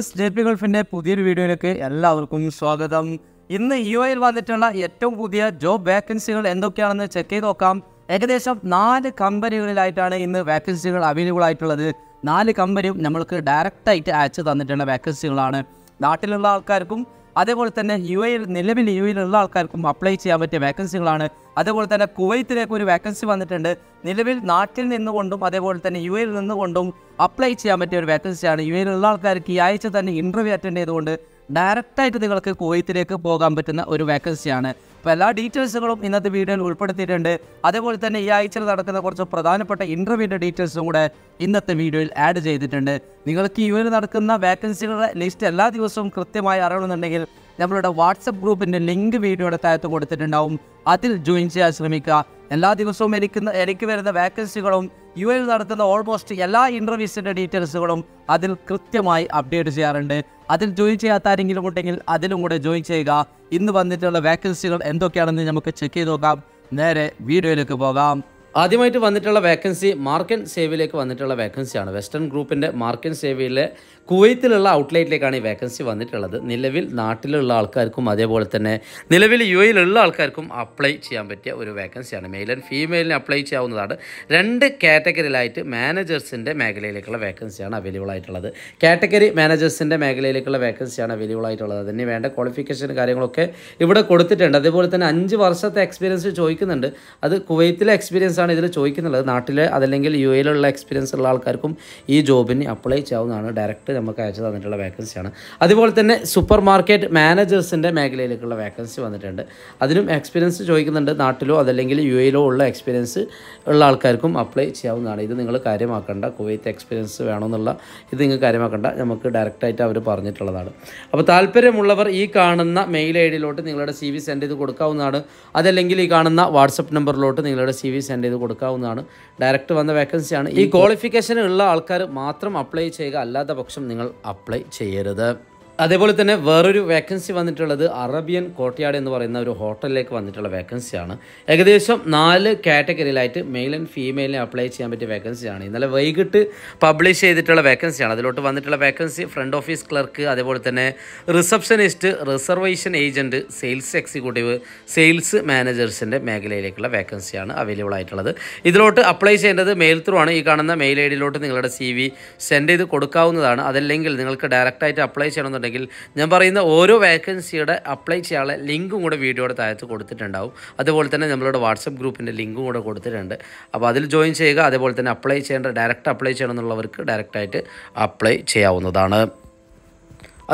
viewers J P ഗൾഫിൻ്റെ പുതിയൊരു വീഡിയോയിലേക്ക് എല്ലാവർക്കും സ്വാഗതം ഇന്ന് യു എയിൽ വന്നിട്ടുള്ള ഏറ്റവും പുതിയ ജോബ് വേക്കൻസികൾ എന്തൊക്കെയാണെന്ന് ചെക്ക് ചെയ്ത് നോക്കാം ഏകദേശം നാല് കമ്പനികളിലായിട്ടാണ് ഇന്ന് വേക്കൻസികൾ അവൈലബിൾ ആയിട്ടുള്ളത് നാല് കമ്പനിയും നമ്മൾക്ക് ഡയറക്റ്റായിട്ട് അയച്ചു തന്നിട്ടുള്ള വേക്കൻസികളാണ് നാട്ടിലുള്ള ആൾക്കാർക്കും അതേപോലെ തന്നെ യു എയിൽ നിലവിൽ യു എയിലുള്ള ആൾക്കാർക്കും അപ്ലൈ ചെയ്യാൻ പറ്റിയ വേക്കൻസികളാണ് അതേപോലെ തന്നെ കുവൈത്തിലേക്ക് ഒരു വേക്കൻസി വന്നിട്ടുണ്ട് നിലവിൽ നാട്ടിൽ നിന്നുകൊണ്ടും അതേപോലെ തന്നെ യു എയിൽ നിന്നുകൊണ്ടും അപ്ലൈ ചെയ്യാൻ പറ്റിയ ഒരു വേക്കൻസിയാണ് യു എയിലുള്ള ആൾക്കാർക്ക് ഈ ആഴ്ച തന്നെ ഇൻ്റർവ്യൂ അറ്റൻഡ് ചെയ്തുകൊണ്ട് ഡയറക്റ്റായിട്ട് നിങ്ങൾക്ക് കുവൈത്തിലേക്ക് പോകാൻ പറ്റുന്ന ഒരു വേക്കൻസിയാണ് അപ്പോൾ എല്ലാ ഡീറ്റെയിൽസുകളും ഇന്നത്തെ വീഡിയോയിൽ ഉൾപ്പെടുത്തിയിട്ടുണ്ട് അതേപോലെ തന്നെ ഈ ആഴ്ചയിൽ നടക്കുന്ന കുറച്ച് പ്രധാനപ്പെട്ട ഇൻ്റർവ്യൂവിൻ്റെ ഡീറ്റെയിൽസും കൂടെ ഇന്നത്തെ വീഡിയോയിൽ ആഡ് ചെയ്തിട്ടുണ്ട് നിങ്ങൾക്ക് യു നടക്കുന്ന വേക്കൻസികളുടെ ലിസ്റ്റ് എല്ലാ ദിവസവും കൃത്യമായി അറിയണമെന്നുണ്ടെങ്കിൽ നമ്മളുടെ വാട്സപ്പ് ഗ്രൂപ്പിൻ്റെ ലിങ്ക് വീഡിയോയുടെ താഴത്ത് കൊടുത്തിട്ടുണ്ടാവും അതിൽ ജോയിൻ ചെയ്യാൻ ശ്രമിക്കുക എല്ലാ ദിവസവും എനിക്ക് എനിക്ക് വരുന്ന വേക്കൻസികളും യു എൽ നടത്തുന്ന ഓൾമോസ്റ്റ് എല്ലാ ഇൻ്റർവ്യൂസിൻ്റെ ഡീറ്റെയിൽസുകളും അതിൽ കൃത്യമായി അപ്ഡേറ്റ് ചെയ്യാറുണ്ട് അതിൽ ജോയിൻ ചെയ്യാത്ത ആരെങ്കിലും ഉണ്ടെങ്കിൽ അതിലും കൂടെ ജോയിൻ ചെയ്യുക ഇന്ന് വന്നിട്ടുള്ള വേക്കൻസികൾ എന്തൊക്കെയാണെന്ന് നമുക്ക് ചെക്ക് ചെയ്ത് നോക്കാം നേരെ വീഡിയോയിലേക്ക് പോകാം ആദ്യമായിട്ട് വന്നിട്ടുള്ള വേക്കൻസി മാർക്കൻ സേവിലേക്ക് വന്നിട്ടുള്ള വേക്കൻസിയാണ് വെസ്റ്റേൺ ഗ്രൂപ്പിൻ്റെ മാർക്കൻ സേവിയിലെ കുവൈത്തിലുള്ള ഔട്ട്ലെറ്റിലേക്കാണ് ഈ വേക്കൻസി വന്നിട്ടുള്ളത് നിലവിൽ നാട്ടിലുള്ള ആൾക്കാർക്കും അതേപോലെ തന്നെ നിലവിൽ യു എയിലുള്ള ആൾക്കാർക്കും അപ്ലൈ ചെയ്യാൻ പറ്റിയ ഒരു വേക്കൻസിയാണ് മെയിൽ ആൻഡ് ഫീമെയിലിന് അപ്ലൈ ചെയ്യാവുന്നതാണ് രണ്ട് കാറ്റഗറിയിലായിട്ട് മാനേജേഴ്സിൻ്റെ മേഖലയിലേക്കുള്ള വേക്കൻസിയാണ് അവൈലബിൾ ആയിട്ടുള്ളത് കാറ്റഗറി മാനേജേഴ്സിൻ്റെ മേഖലയിലേക്കുള്ള വേക്കൻസിയാണ് അവൈലബിൾ ആയിട്ടുള്ളത് അതിന് വേണ്ട ക്വാളിഫിക്കേഷൻ കാര്യങ്ങളൊക്കെ ഇവിടെ കൊടുത്തിട്ടുണ്ട് അതേപോലെ തന്നെ അഞ്ച് വർഷത്തെ എക്സ്പീരിയൻസ് ചോദിക്കുന്നുണ്ട് അത് കുവൈത്തിലെ എക്സ്പീരിയൻസ് ആണ് ഇതിൽ ചോദിക്കുന്നുള്ളത് നാട്ടിൽ അതല്ലെങ്കിൽ യു എയിലുള്ള എക്സ്പീരിയൻസ് ഉള്ള ആൾക്കാർക്കും ഈ ജോബിന് അപ്ലൈ ചെയ്യാവുന്നതാണ് ഡയറക്റ്റ് നമുക്ക് അയച്ചു തന്നിട്ടുള്ള വേക്കൻസിയാണ് അതുപോലെ തന്നെ സൂപ്പർ മാർക്കറ്റ് മാനേജേഴ്സിൻ്റെ മേഖലയിലേക്കുള്ള വേക്കൻസി വന്നിട്ടുണ്ട് അതിനും എക്സ്പീരിയൻസ് ചോദിക്കുന്നുണ്ട് നാട്ടിലോ അതല്ലെങ്കിൽ യു എയിലോ ഉള്ള എക്സ്പീരിയൻസ് ഉള്ള ആൾക്കാർക്കും അപ്ലൈ ചെയ്യാവുന്നതാണ് ഇത് നിങ്ങൾ കാര്യമാക്കേണ്ട കുവൈത്ത് എക്സ്പീരിയൻസ് വേണമെന്നുള്ള ഇത് നിങ്ങൾ കാര്യമാക്കേണ്ട നമുക്ക് ഡയറക്റ്റായിട്ട് അവർ പറഞ്ഞിട്ടുള്ളതാണ് അപ്പോൾ താല്പര്യമുള്ളവർ ഈ കാണുന്ന മെയിൽ ഐ ഡിയിലോട്ട് നിങ്ങളുടെ സി വി സെൻഡ് ചെയ്ത് കൊടുക്കാവുന്നതാണ് അതല്ലെങ്കിൽ ഈ കാണുന്ന വാട്സപ്പ് നമ്പറിലോട്ട് നിങ്ങളുടെ സി വി സെൻഡ് ചെയ്ത് കൊടുക്കാവുന്നതാണ് ഡയറക്റ്റ് വന്ന വേക്കൻസിയാണ് ഈ ക്വാളിഫിക്കേഷൻ ഉള്ള ആൾക്കാർ മാത്രം അപ്ലൈ ചെയ്യുക അല്ലാത്ത പക്ഷം നിങ്ങൾ അപ്ലൈ ചെയ്യരുത് അതേപോലെ തന്നെ വേറൊരു വേക്കൻസി വന്നിട്ടുള്ളത് അറബിയൻ കോട്ടയാട് എന്ന് പറയുന്ന ഒരു ഹോട്ടലിലേക്ക് വന്നിട്ടുള്ള വേക്കൻസിയാണ് ഏകദേശം നാല് കാറ്റഗറിയിലായിട്ട് മെയിൽ ആൻഡ് ഫീമെയിലിനെ അപ്ലൈ ചെയ്യാൻ പറ്റിയ വേക്കൻസിയാണ് ഇന്നലെ വൈകിട്ട് പബ്ലിഷ് ചെയ്തിട്ടുള്ള വേക്കൻസിയാണ് അതിലോട്ട് വന്നിട്ടുള്ള വേക്കൻസി ഫ്രണ്ട് ഓഫീസ് ക്ലർക്ക് അതേപോലെ തന്നെ receptionist reservation agent sales executive sales മാനേജേഴ്സിൻ്റെ മേഖലയിലേക്കുള്ള വേക്കൻസിയാണ് അവൈലബിൾ ആയിട്ടുള്ളത് ഇതിലോട്ട് അപ്ലൈ ചെയ്യേണ്ടത് മെയിൽ ത്രൂ ആണ് ഈ കാണുന്ന മെയിൽ ഐ ഡിയിലോട്ട് നിങ്ങളുടെ സി വി സെൻഡ് ചെയ്ത് കൊടുക്കാവുന്നതാണ് അതല്ലെങ്കിൽ നിങ്ങൾക്ക് ഡയറക്റ്റായിട്ട് അപ്ലൈ ചെയ്യണമെന്നുണ്ടെങ്കിൽ എന്നുണ്ടെങ്കിൽ ഞാൻ പറയുന്ന ഓരോ വേക്കൻസിയുടെ അപ്ലൈ ചെയ്യാനുള്ള ലിങ്കും കൂടെ വീഡിയോയുടെ താഴത്ത് കൊടുത്തിട്ടുണ്ടാവും അതുപോലെ തന്നെ നമ്മളുടെ വാട്സപ്പ് ഗ്രൂപ്പിൻ്റെ ലിങ്കും കൂടെ കൊടുത്തിട്ടുണ്ട് അപ്പോൾ അതിൽ ജോയിൻ ചെയ്യുക അതുപോലെ തന്നെ അപ്ലൈ ചെയ്യേണ്ട ഡയറക്റ്റ് അപ്ലൈ ചെയ്യണമെന്നുള്ളവർക്ക് ഡയറക്റ്റായിട്ട് അപ്ലൈ ചെയ്യാവുന്നതാണ്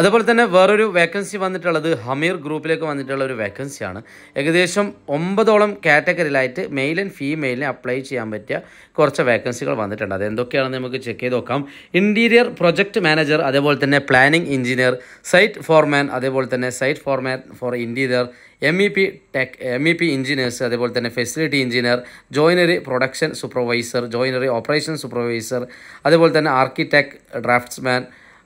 അതുപോലെ തന്നെ വേറൊരു വേക്കൻസി വന്നിട്ടുള്ളത് ഹമീർ ഗ്രൂപ്പിലേക്ക് വന്നിട്ടുള്ള ഒരു വേക്കൻസിയാണ് ഏകദേശം ഒമ്പതോളം കാറ്റഗറിയിലായിട്ട് മെയിൽ ആൻഡ് ഫീമെയിലിനെ അപ്ലൈ ചെയ്യാൻ പറ്റിയ കുറച്ച് വേക്കൻസികൾ വന്നിട്ടുണ്ട് അത് എന്തൊക്കെയാണെന്ന് നമുക്ക് ചെക്ക് ചെയ്ത് നോക്കാം ഇൻറ്റീരിയർ പ്രൊജക്ട് മാനേജർ അതേപോലെ തന്നെ പ്ലാനിംഗ് എഞ്ചിനീയർ സൈറ്റ് ഫോർമാൻ അതേപോലെ തന്നെ site foreman for interior M E P tech M E P engineers അതേപോലെ തന്നെ facility engineer joinery production supervisor joinery operation supervisor അതുപോലെ തന്നെ ആർക്കിടെക്ട് ഡ്രാഫ്റ്റ്സ്മാൻ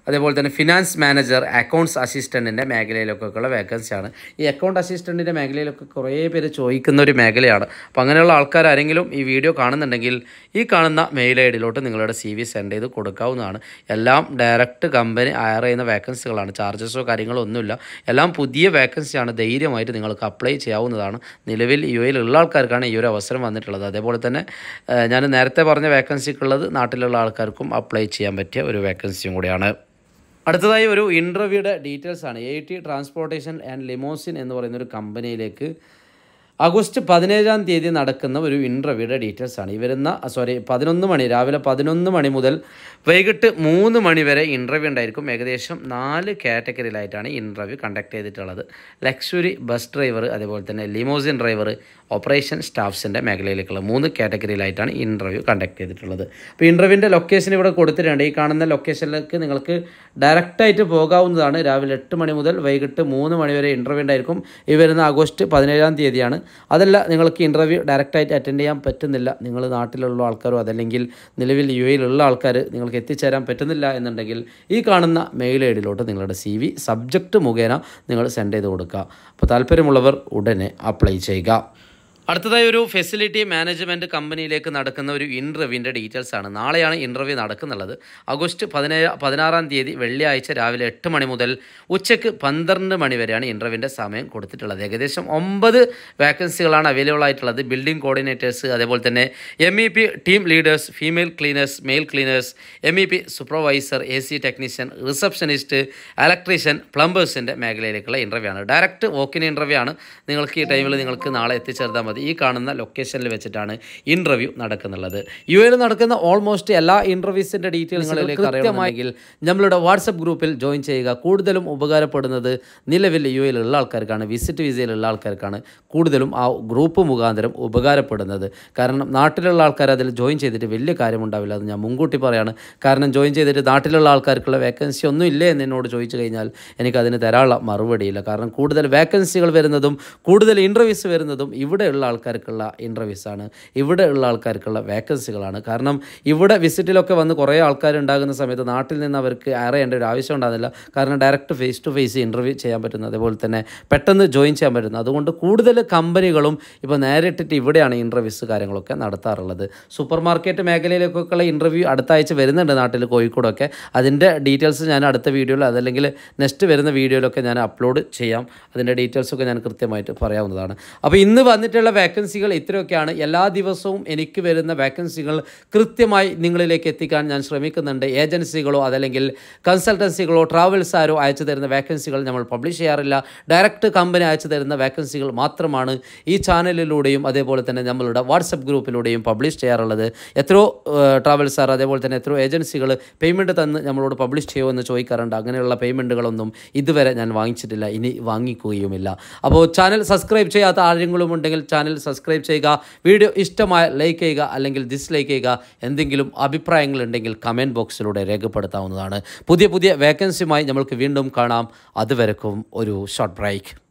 അതേപോലെ തന്നെ ഫിനാൻസ് മാനേജർ അക്കൗണ്ട്സ് അസിസ്റ്റൻറ്റിൻ്റെ മേഖലയിലൊക്കെയുള്ള വേക്കൻസിയാണ് ഈ അക്കൗണ്ട് അസിസ്റ്റൻറ്റിൻ്റെ മേഖലയിലൊക്കെ കുറേ പേര് ചോദിക്കുന്ന ഒരു മേഖലയാണ് അപ്പോൾ അങ്ങനെയുള്ള ആൾക്കാർ ആരെങ്കിലും ഈ വീഡിയോ കാണുന്നുണ്ടെങ്കിൽ ഈ കാണുന്ന മെയിൽ ഐ ഡിയിലോട്ട് നിങ്ങളുടെ സി വി സെൻഡ് ചെയ്ത് കൊടുക്കാവുന്നതാണ് എല്ലാം ഡയറക്റ്റ് കമ്പനി ഹയർ ചെയ്യുന്ന വേക്കൻസികളാണ് ചാർജസോ കാര്യങ്ങളോ ഒന്നുമില്ല എല്ലാം പുതിയ വേക്കൻസിയാണ് ധൈര്യമായിട്ട് നിങ്ങൾക്ക് അപ്ലൈ ചെയ്യാവുന്നതാണ് നിലവിൽ യു എയിലുള്ള ആൾക്കാർക്കാണ് ഈ ഒരു അവസരം വന്നിട്ടുള്ളത് അതേപോലെ തന്നെ ഞാൻ നേരത്തെ പറഞ്ഞ വേക്കൻസിക്കുള്ളത് നാട്ടിലുള്ള ആൾക്കാർക്കും അപ്ലൈ ചെയ്യാൻ പറ്റിയ ഒരു വേക്കൻസിയും കൂടിയാണ് അടുത്തതായി ഒരു ഇൻ്റർവ്യൂയുടെ ഡീറ്റെയിൽസ് ആണ് A T transportation and limousine എന്ന് പറയുന്ന ഒരു കമ്പനിയിലേക്ക് ആഗസ്റ്റ് പതിനേഴാം തീയതി നടക്കുന്ന ഒരു ഇൻ്റർവ്യൂയുടെ ഡീറ്റെയിൽസ് ആണ് ഈ വരുന്ന സോറി പതിനൊന്ന് മണി രാവിലെ പതിനൊന്ന് മണി മുതൽ വൈകിട്ട് മൂന്ന് മണി വരെ ഇൻ്റർവ്യൂ ഉണ്ടായിരിക്കും ഏകദേശം നാല് കാറ്റഗറിയിലായിട്ടാണ് ഇൻ്റർവ്യൂ കണ്ടക്ട് ചെയ്തിട്ടുള്ളത് ലക്ഷറി ബസ് ഡ്രൈവർ അതുപോലെ തന്നെ ലിമോസിൻ ഡ്രൈവർ ഓപ്പറേഷൻ സ്റ്റാഫ്സിൻ്റെ മേഖലയിലേക്കുള്ള മൂന്ന് കാറ്റഗറിയിലായിട്ടാണ് ഇൻ്റർവ്യൂ കണ്ടക്ട് ചെയ്തിട്ടുള്ളത് അപ്പോൾ ഇൻ്റർവ്യൂവിൻ്റെ ലൊക്കേഷൻ ഇവിടെ കൊടുത്തിട്ടുണ്ട് ഈ കാണുന്ന ലൊക്കേഷനിലേക്ക് നിങ്ങൾക്ക് ഡയറക്റ്റായിട്ട് പോകാവുന്നതാണ് രാവിലെ എട്ട് മണി മുതൽ വൈകിട്ട് മൂന്ന് മണി വരെ ഇൻ്റർവ്യൂ ഉണ്ടായിരിക്കും ഈ വരുന്ന ആഗസ്റ്റ് പതിനേഴാം തീയതിയാണ് അതല്ല നിങ്ങൾക്ക് ഇൻ്റർവ്യൂ ഡയറക്റ്റായിട്ട് അറ്റൻഡ് ചെയ്യാൻ പറ്റുന്നില്ല നിങ്ങൾ നാട്ടിലുള്ള ആൾക്കാരോ അതല്ലെങ്കിൽ നിലവിൽ യു എയിലുള്ള ആൾക്കാർ നിങ്ങൾക്ക് എത്തിച്ചേരാൻ പറ്റുന്നില്ല എന്നുണ്ടെങ്കിൽ ഈ കാണുന്ന മെയിൽ ഐ ഡിയിലോട്ട് നിങ്ങളുടെ സി വി സബ്ജക്റ്റ് മുഖേന നിങ്ങൾ സെൻഡ് ചെയ്ത് കൊടുക്കുക അപ്പോൾ താല്പര്യമുള്ളവർ ഉടനെ അപ്ലൈ ചെയ്യുക അടുത്തതായി ഒരു ഫെസിലിറ്റി മാനേജ്മെൻറ്റ് കമ്പനിയിലേക്ക് നടക്കുന്ന ഒരു ഇൻ്റർവ്യൂവിൻ്റെ ഡീറ്റെയിൽസ് ആണ് നാളെയാണ് ഇൻ്റർവ്യൂ നടക്കുന്നുള്ളത് ആഗസ്റ്റ് പതിനേഴ് പതിനാറാം തീയതി വെള്ളിയാഴ്ച രാവിലെ എട്ട് മണി മുതൽ ഉച്ചയ്ക്ക് പന്ത്രണ്ട് മണി വരെയാണ് ഇൻ്റർവ്യൂവിൻ്റെ സമയം കൊടുത്തിട്ടുള്ളത് ഏകദേശം ഒമ്പത് വേക്കൻസികളാണ് അവൈലബിൾ ആയിട്ടുള്ളത് ബിൽഡിംഗ് കോർഡിനേറ്റേഴ്സ് അതേപോലെ തന്നെ M E P team leaders female cleaners male cleaners M E P supervisor A C technician receptionist electrician പ്ലംബേഴ്സിൻ്റെ മേഖലയിലേക്കുള്ള ഇൻ്റർവ്യൂ ആണ് ഡയറക്റ്റ് വോക്കിൻ ഇൻ്റർവ്യൂ ആണ് നിങ്ങൾക്ക് ഈ ടൈമിൽ നിങ്ങൾക്ക് നാളെ എത്തിച്ചേർത്താൽ മതി ഉള്ളത് ഈ കാണുന്ന ലൊക്കേഷനിൽ വെച്ചിട്ടാണ് ഇൻ്റർവ്യൂ നടക്കുന്നുള്ളത് യു എയിൽ നടക്കുന്ന ഓൾമോസ്റ്റ് എല്ലാ ഇൻ്റർവ്യൂസിൻ്റെ ഡീറ്റെയിൽസുകളിലേക്ക് അറിയണമെങ്കിൽ നമ്മളുടെ വാട്സപ്പ് ഗ്രൂപ്പിൽ ജോയിൻ ചെയ്യുക കൂടുതലും ഉപകാരപ്പെടുന്നത് നിലവിൽ യു എയിലുള്ള ആൾക്കാർക്കാണ് വിസിറ്റ് വിസയിലുള്ള ആൾക്കാർക്കാണ് കൂടുതലും ആ ഗ്രൂപ്പ് മുഖാന്തരം ഉപകാരപ്പെടുന്നത് കാരണം നാട്ടിലുള്ള ആൾക്കാർ അതിൽ ജോയിൻ ചെയ്തിട്ട് വലിയ കാര്യമുണ്ടാവില്ല അത് ഞാൻ മുൻകൂട്ടി പറയാണ് കാരണം ജോയിൻ ചെയ്തിട്ട് നാട്ടിലുള്ള ആൾക്കാർക്കുള്ള വേക്കൻസി ഒന്നും ഇല്ലേ എന്ന് എന്നോട് ചോദിച്ചു കഴിഞ്ഞാൽ എനിക്കതിന് തരാനുള്ള മറുപടിയില്ല കാരണം കൂടുതൽ വേക്കൻസികൾ വരുന്നതും കൂടുതൽ ഇൻ്റർവ്യൂസ് വരുന്നതും ഇവിടെയുള്ള ആൾക്കാർക്കുള്ള ആണ് ഇവിടെ ഉള്ള ആൾക്കാർക്കുള്ള വേക്കൻസികളാണ് കാരണം ഇവിടെ വിസിറ്റിലൊക്കെ വന്ന് കുറേ ആൾക്കാരുണ്ടാകുന്ന സമയത്ത് നാട്ടിൽ നിന്ന് അവർക്ക് അറിയേണ്ട ഒരു ആവശ്യം ഉണ്ടാകുന്നില്ല കാരണം direct face to face interview ചെയ്യാൻ പറ്റുന്നത് അതുപോലെ തന്നെ പെട്ടെന്ന് ജോയിൻ ചെയ്യാൻ പറ്റുന്നത് അതുകൊണ്ട് കൂടുതൽ കമ്പനികളും ഇപ്പോൾ നേരിട്ടിട്ട് ഇവിടെയാണ് ഇൻ്റർവ്യൂസ് കാര്യങ്ങളൊക്കെ നടത്താറുള്ളത് സൂപ്പർ മാർക്കറ്റ് മേഖലയിലേക്കൊക്കെയുള്ള ഇൻ്റർവ്യൂ അടുത്ത ആഴ്ച വരുന്നുണ്ട് നാട്ടിൽ കോഴിക്കോടൊക്കെ അതിൻ്റെ ഡീറ്റെയിൽസ് ഞാൻ അടുത്ത വീഡിയോയിൽ അതല്ലെങ്കിൽ നെക്സ്റ്റ് വരുന്ന വീഡിയോയിലൊക്കെ ഞാൻ അപ്ലോഡ് ചെയ്യാം അതിൻ്റെ ഡീറ്റെയിൽസൊക്കെ ഞാൻ കൃത്യമായിട്ട് പറയാവുന്നതാണ് അപ്പോൾ ഇന്ന് വന്നിട്ടുള്ള വേക്കൻസികൾ ഇത്രയൊക്കെയാണ് എല്ലാ ദിവസവും എനിക്ക് വരുന്ന വേക്കൻസികൾ കൃത്യമായി നിങ്ങളിലേക്ക് എത്തിക്കാൻ ഞാൻ ശ്രമിക്കുന്നുണ്ട് ഏജൻസികളോ അതല്ലെങ്കിൽ കൺസൾട്ടൻസികളോ ട്രാവൽസാരോ അയച്ചു തരുന്ന വേക്കൻസികൾ നമ്മൾ പബ്ലിഷ് ചെയ്യാറില്ല ഡയറക്റ്റ് കമ്പനി അയച്ചു തരുന്ന വേക്കൻസികൾ മാത്രമാണ് ഈ ചാനലിലൂടെയും അതേപോലെ തന്നെ നമ്മളുടെ വാട്സപ്പ് ഗ്രൂപ്പിലൂടെയും പബ്ലിഷ് ചെയ്യാറുള്ളത് എത്രയോ ട്രാവൽസാർ അതേപോലെ തന്നെ എത്രയോ ഏജൻസികൾ പേയ്മെൻറ്റ് തന്ന് നമ്മളോട് പബ്ലിഷ് എന്ന് ചോദിക്കാറുണ്ട് അങ്ങനെയുള്ള പേയ്മെൻറ്റുകളൊന്നും ഇതുവരെ ഞാൻ വാങ്ങിച്ചിട്ടില്ല ഇനി വാങ്ങിക്കുകയുമില്ല അപ്പോൾ ചാനൽ സബ്സ്ക്രൈബ് ചെയ്യാത്ത ആരെങ്കിലും ഉണ്ടെങ്കിൽ ചാനൽ ചാനൽ സബ്സ്ക്രൈബ് ചെയ്യുക വീഡിയോ ഇഷ്ടമായ ലൈക്ക് ചെയ്യുക അല്ലെങ്കിൽ ഡിസ്ലൈക്ക് ചെയ്യുക എന്തെങ്കിലും അഭിപ്രായങ്ങൾ ഉണ്ടെങ്കിൽ കമൻറ്റ് ബോക്സിലൂടെ രേഖപ്പെടുത്താവുന്നതാണ് പുതിയ പുതിയ വേക്കൻസിയുമായി നമ്മൾക്ക് വീണ്ടും കാണാം അതുവരെക്കും ഒരു ഷോർട്ട് ബ്രേക്ക്